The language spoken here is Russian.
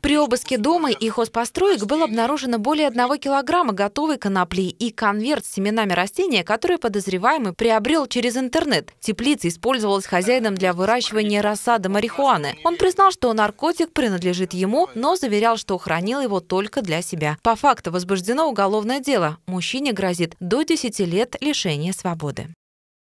При обыске дома и хозпостроек было обнаружено более 1 килограмма готовой конопли и конверт с семенами растения, которые подозреваемый приобрел через интернет. Теплица использовалась хозяином для выращивания рассады марихуаны. Он признал, что наркотик принадлежит ему, но заверял, что хранил его только для себя. По факту возбуждено уголовное дело. Мужчине грозит до 10 лет лишения свободы.